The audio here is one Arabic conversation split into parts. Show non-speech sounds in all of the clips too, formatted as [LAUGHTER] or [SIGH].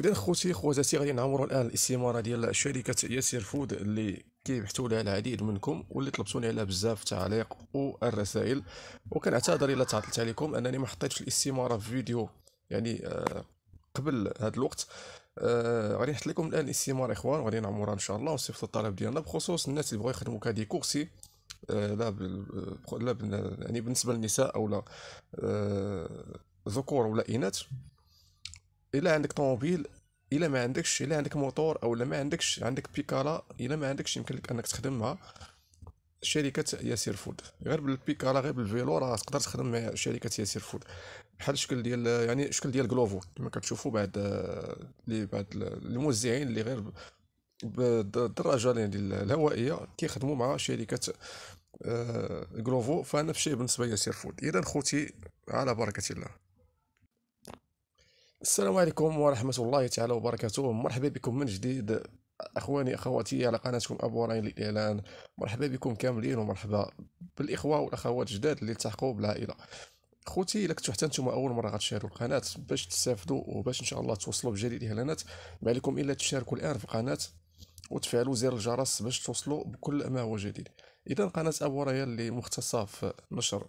اذا خوتي خواتاتي غادي نعمروا الان الاستماره ديال شركه ياسر فود اللي كيبحثوا لها العديد منكم واللي طلبتوني عليها بزاف التعليق والرسائل وكنعتذر الا تعطلت عليكم انني ما حطيتش الاستماره في فيديو يعني آه، قبل هذا الوقت آه غادي نحط لكم الان الاستماره اخوان وغادي نعمرها ان شاء الله ونصيفط الطلب ديالنا بخصوص الناس اللي بغاو يخدموا كادي كورسي آه لا لا يعني بالنسبه للنساء او لا آه ذكور ولا اناث الا عندك طوموبيل الا ما عندكش الا عندك موتور او الا ما عندكش عندك بيكالا الا ما عندكش يمكن لك انك تخدم مع شركه ياسير فود غير بالبيكالا غير بالفيلو راه تقدر تخدم مع شركه ياسير فود بحال الشكل ديال يعني الشكل ديال كلوفو كما كتشوفوا بعد اللي بعد الموزعين اللي غير بالدراجه يعني الهوائيه كيخدموا مع شركه كلوفو فنفس الشيء بالنسبه لياسير فود اذا خوتي على بركه الله السلام عليكم ورحمة الله تعالى وبركاته مرحبا بكم من جديد أخواني أخواتي على قناتكم أبو راين للإعلان مرحبا بكم كاملين ومرحبا بالإخوة والأخوات الجداد اللي التحقوا بالعائلة خوتي الا كنتو حتى نتوما اول مره غتشاركوا القناه باش تستافدوا وباش ان شاء الله توصلوا بجديد الاعلانات ما عليكم الا تشاركوا الان في القناه وتفعلوا زر الجرس باش توصلوا بكل ما هو جديد اذا قناه ابو رايا اللي مختصه في نشر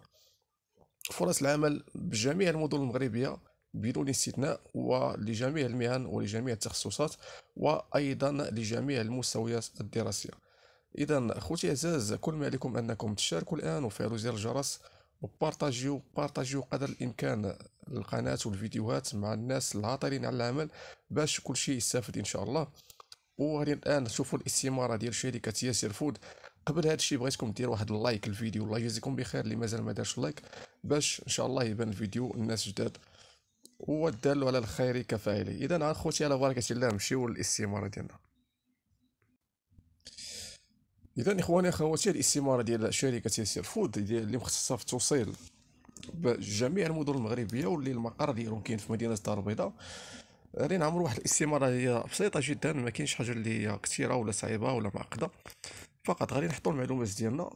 فرص العمل بجميع المدن المغربيه بدون استثناء ولجميع المهن ولجميع التخصصات وأيضا لجميع المستويات الدراسية إذا خوتي عزاز كل ما عليكم أنكم تشاركوا الآن وفعلوا زر الجرس وبارطاجيو بارطاجيو قدر الامكان القناه والفيديوهات مع الناس العاطلين على العمل باش كل شيء يستافد ان شاء الله وغادي الان تشوفوا الاستماره ديال شركه ياسر فود قبل هذا الشيء بغيتكم ديروا واحد اللايك للفيديو الله يجزيكم بخير اللي مازال ما دارش لايك باش ان شاء الله يبان الفيديو الناس جداد هو الدال على الخير كفاعله اذا اخوتي على بركه الله نمشيو للاستماره ديالنا اذا اخواني اخواتي الاستماره ديال شركه ياسر فود ديال اللي مختصه في التوصيل بجميع المدن المغربيه واللي المقر ديالهم كاين في مدينه الدار البيضاء غادي نعمرو واحد الاستماره هي بسيطه جدا ما كاينش حاجه اللي هي كثيره ولا صعيبه ولا معقده فقط غادي نحطو المعلومات ديالنا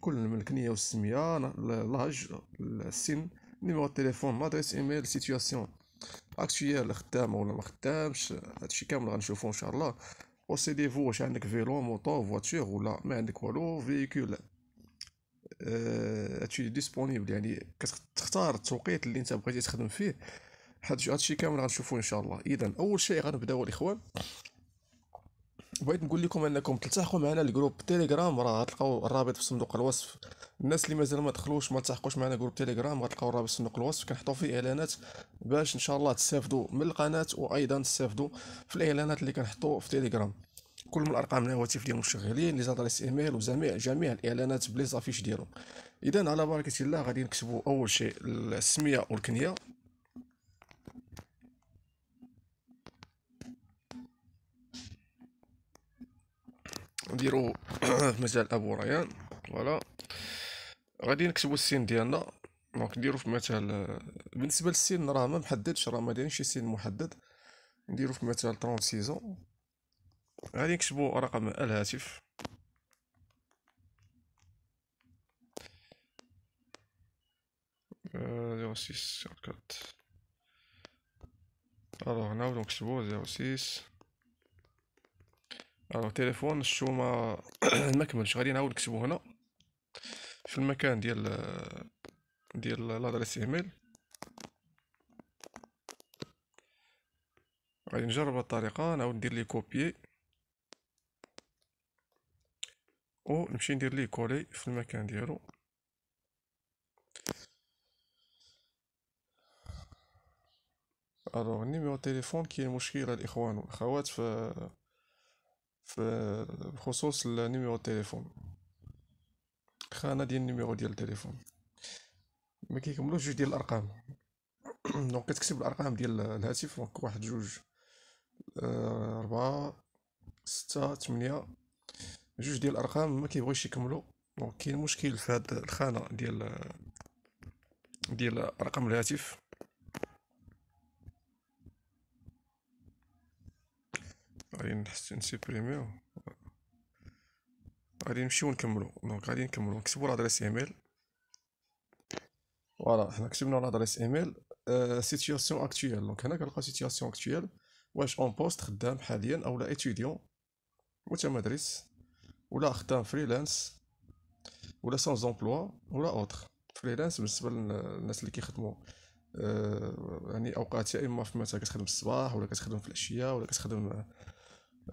كل الملكنيه والسميه اللهج السن نيميرو تليفون لادريس ايميل سيتياسيون اكتويال خدام ولا ما خدامش هادشي كامل غنشوفو ان شاء الله فو واش عندك فيلو موطو فواتور ولا ما عندك والو فيكول آه، هادشي ديسپونيبل يعني كتختار التوقيت اللي انت بغيتي تخدم فيه هادشي كامل غنشوفو ان شاء الله اذا اول شيء غنبداو الاخوان بغيت نقول لكم انكم تلتحقوا معنا الجروب تيليجرام راه غتلقاو الرابط في صندوق الوصف الناس اللي مازال ما دخلوش ما تلتحقوش معنا جروب تيليجرام غتلقاو الرابط في صندوق الوصف كنحطوا فيه اعلانات باش ان شاء الله تستافدوا من القناه وايضا تستافدوا في الاعلانات اللي كنحطوا في تيليجرام كل من الارقام الهواتف ديال المشغلين لي زادريس ايميل وجميع جميع الاعلانات بلي زافيش ديالهم اذا على بركه الله غادي نكتبوا اول شيء السميه والكنيه نديرو [CLEARS THROAT] مثال ابو ريان فوالا غادي نكتبو السين ديالنا دونك نديرو في مثال بالنسبه للسن راه ما محددش راه ما دايرينش شي سين محدد نديرو في مثال 30 سيزون غادي نكتبو رقم الهاتف آه، زيرو سيس 04 الوغ هنا نكتبو زيرو سيس الو تليفون الشومة ما كملش غادي نعاود نكتبو هنا في المكان ديال ديال لادريس ايميل غادي نجرب الطريقة نعاود ندير لي كوبي او نمشي ندير ليه كولي في المكان ديالو الو نيميرو تليفون كاين مشكلة الاخوان والاخوات في بخصوص النيميرو التليفون خانه ديال النيميرو ديال التليفون ما كيكملوش جوج ديال الارقام [CLEARS THROAT] دونك كتكتب الارقام ديال الهاتف دونك واحد جوج آه، أربعة ستة ثمانية جوج ديال الارقام ما كيبغيش يكملوا دونك كاين مشكل في هاد الخانه ديال ديال رقم الهاتف غادي نحس نسيبريميو غادي نمشيو نكملو دونك غادي نكملو نكتبو لادريس ايميل فوالا حنا كتبنا لادريس ايميل سيتياسيون آه، اكتويال دونك هنا كنلقاو سيتياسيون اكتويال واش اون بوست خدام حاليا اولا اتيديون متمدرس ولا خدام فريلانس ولا سانز امبلوا ولا اوتر فريلانس بالنسبه للناس اللي كيخدموا أه يعني اوقات يا اما في مثلا كتخدم الصباح ولا كتخدم في العشيه ولا كتخدم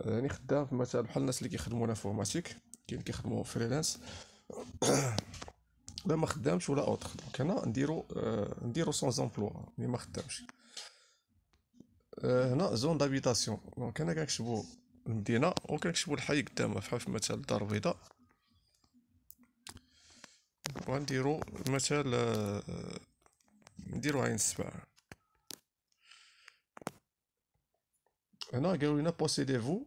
يعني خدام مثلا بحال الناس اللي كيخدموا لانفورماتيك كاين كيخدموا فريلانس [COUGHS] لا ما خدامش ولا اوتر دونك هنا نديرو آه، نديرو سون امبلوا اللي ما خدامش آه، هنا زون دابيتاسيون دونك هنا كنكتبو المدينه وكنكتبو الحي قدامها بحال في مثال الدار البيضاء وغنديرو مثال آه، نديرو عين السبعة هنا قالوا لنا بوسيديفو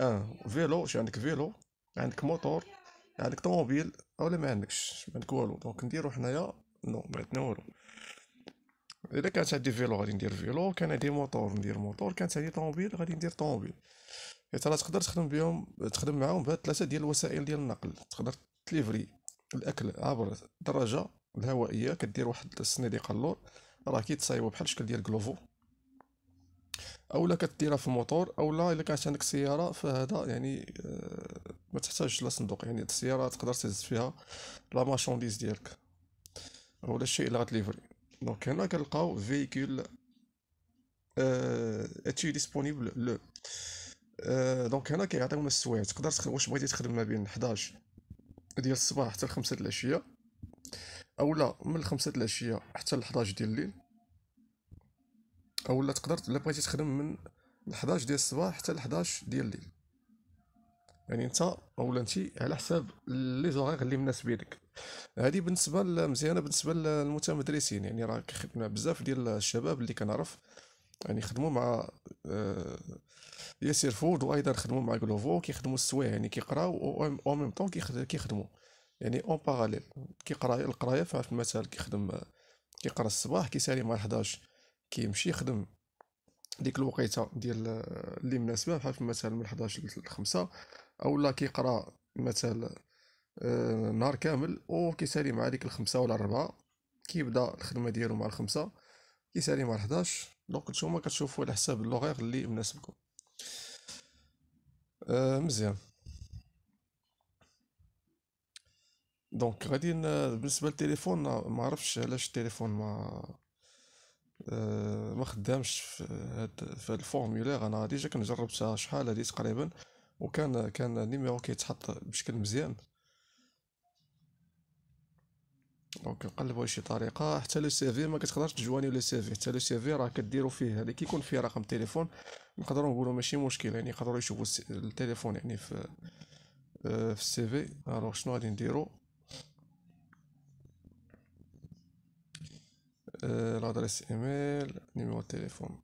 ان آه. فيلو شي عندك فيلو عندك موتور عندك طوموبيل اولا ما عندكش ما عندك والو دونك نديرو حنايا نو ما عندنا والو اذا كانت عندي فيلو غادي ندير فيلو كان عندي موتور ندير موتور كانت عندي طوموبيل غادي ندير طوموبيل حيت راه تقدر تخدم بهم تخدم معاهم بهاد ثلاثه ديال الوسائل ديال النقل تقدر تليفري الاكل عبر الدراجه الهوائيه كدير واحد الصناديق اللور راه كيتصايبوا بحال الشكل ديال كلوفو او لا كديرها في الموتور او لا الا كانت عندك سياره فهذا يعني آه، ما تحتاجش لا صندوق يعني السياره تقدر تهز فيها لا ماشونديز ديالك ولا الشيء اللي غتليفري دونك هنا كنلقاو فيكول اتشي ديسپونيبل لو دونك هنا كيعطيونا السوايع تقدر تخدم واش بغيتي تخدم ما بين 11 ديال الصباح حتى 5 ديال العشيه اولا من 5 ديال العشيه حتى ل 11 ديال الليل او لا تقدر الا بغيتي تخدم من 11 ديال الصباح حتى 11 ديال الليل يعني انت او انت على حساب لي زوغيغ اللي مناسبين لك هذه بالنسبه مزيانه بالنسبه للمتمدرسين يعني راه كخدمنا بزاف ديال الشباب اللي كنعرف يعني خدموا مع آه، ياسير فود وايضا خدموا مع جلوفو كيخدموا السوايع يعني كيقراو او ميم طون كيخدموا يعني اون باراليل كيقرا القرايه فمثلا كيخدم كيقرا الصباح كيسالي مع 11 كيمشي يخدم ديك الوقيته ديال اللي مناسبه بحال مثلا من 11 ل 5 اولا كيقرا مثلا آه، نهار كامل وكيسالي مع ديك الخمسة ولا الربعة كيبدا الخدمة ديالو مع الخمسة كيسالي مع الحداش دونك نتوما كتشوفوا على حساب اللوغيغ اللي مناسبكم آه مزيان دونك غادي بالنسبه للتليفون ما علاش التليفون ما آه، ما خدامش في هاد في هاد الفورمولير انا ديجا كنجربتها شحال هادي تقريبا وكان كان النيميرو كيتحط بشكل مزيان دونك نقلبوا شي طريقه حتى لو سي في ما كتقدرش تجواني لو سي في حتى لو سي في راه كديروا فيه هذا كيكون فيه رقم تليفون نقدروا نقولوا ماشي مشكل يعني يقدروا يشوفوا التليفون يعني في آه، في السي في الوغ شنو غادي نديرو آه، لادريس ايميل نيميرو تيليفون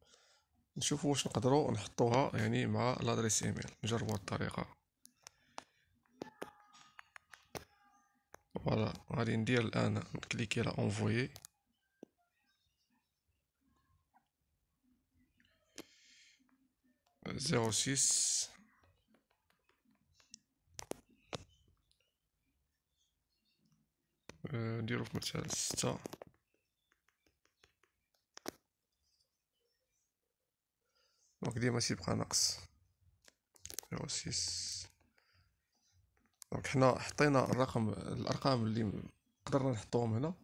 نشوفوا واش نقدروا نحطوها يعني مع لادريس ايميل نجربوا الطريقه فوالا غادي ندير الان نكليكي على انفوي زيرو سيس آه، نديرو في مثال ستة دونك ديما تيبقى ناقص زيرو سيس دونك حنا حطينا الرقم الارقام اللي قدرنا نحطوهم هنا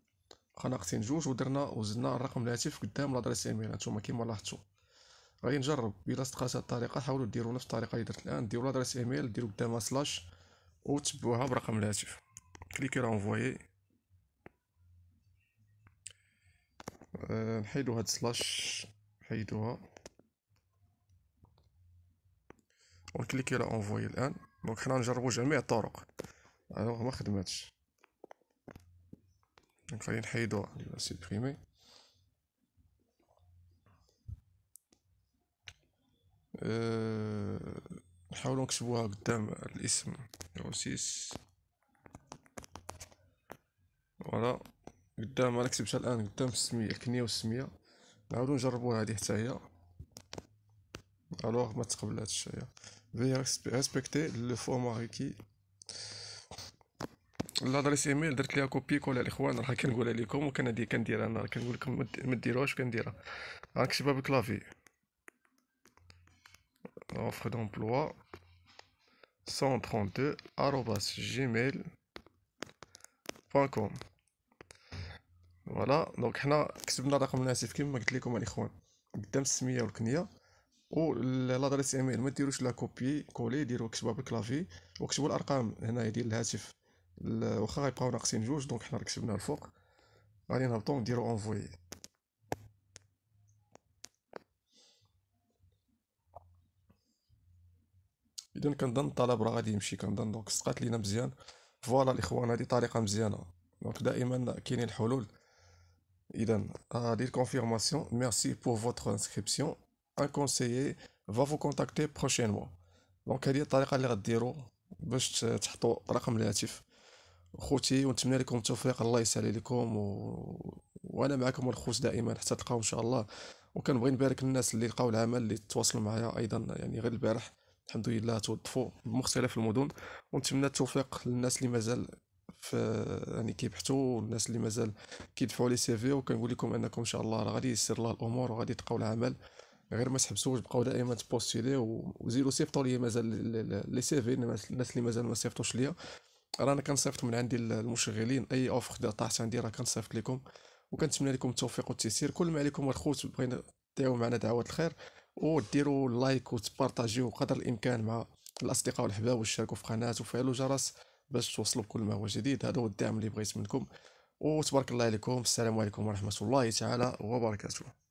بقى ناقصين جوج ودرنا وزدنا الرقم الهاتف قدام لادريس ايميل هانتوما كيما لاحظتو غادي نجرب الا صدقات هاد الطريقه حاولوا ديروا نفس الطريقه اللي درت الان ديروا لادريس ايميل ديروا قدامها سلاش وتبعوها برقم الهاتف كليكي رانفويي أه نحيدو هاد سلاش نحيدوها ونكليكي على اونفوي الان دونك حنا نجربو جميع الطرق الوغ ما خدماتش دونك خلينا نحيدو سيبريمي نحاولو نكتبوها قدام الاسم يوسيس فوالا قدام انا كتبتها الان قدام السميه كنيه والسميه نعاودو نجربوها هادي حتى هي الوغ ما تقبلاتش هي veuillez ريسبكتي لو format requis لادريس ايميل درت ليها كوبي كول الاخوان راه كنقولها لكم وكندير كنديرها انا كنقول لكم ما ديروهاش كنديرها غنكتبها بالكلافي offre d'emploi 132 gmail.com فوالا دونك حنا كتبنا رقم الهاتف كيما قلت لكم الاخوان قدام السميه والكنيه و لادريس ايميل ما ديروش لا كوبي كولي ديروا كتبوا بالكلافي وكتبوا الارقام هنايا ديال الهاتف واخا غيبقاو ناقصين جوج دونك حنا ركبناه الفوق غادي نهبطو نديرو اونفوي اذا كنظن الطلب راه غادي يمشي كنظن دونك سقات لينا مزيان فوالا الاخوان هذه طريقه مزيانه دونك دائما كاينين الحلول اذا هذه الكونفيرماسيون ميرسي بور فوتر انسكريبسيون ان كونسيي فا فو كونتاكتي بروشينمون دونك هذه الطريقه اللي غديروا باش تحطوا رقم الهاتف خوتي ونتمنى لكم التوفيق الله يسهل لكم و... وانا معكم الخوت دائما حتى تلقاو ان شاء الله وكنبغي نبارك الناس اللي لقاو العمل اللي تواصلوا معايا ايضا يعني غير البارح الحمد لله توظفوا بمختلف المدن ونتمنى التوفيق للناس اللي مازال في يعني كيبحثوا الناس اللي مازال كيدفعوا لي سيفي وكنقول لكم انكم ان شاء الله راه غادي يسر الله الامور وغادي تلقاو العمل غير ما تحبسوش بقاو دائما تبوستيلي وزيرو سيفطوا لي مازال لي سيفي الناس اللي مازال ما سيفطوش ليا رانا كنصيفط من عندي المشغلين اي اوفر طاحت عندي راه كنصيفط لكم وكنتمنى لكم التوفيق والتيسير كل ما عليكم الخوت بغينا ديروا معنا دعوات الخير وديروا لايك وتبارطاجيو قدر الامكان مع الاصدقاء والحباب وشاركوا في قناه وفعلوا الجرس باش توصلوا بكل ما هو جديد هذا هو الدعم اللي بغيت منكم وتبارك الله عليكم السلام عليكم ورحمه الله تعالى وبركاته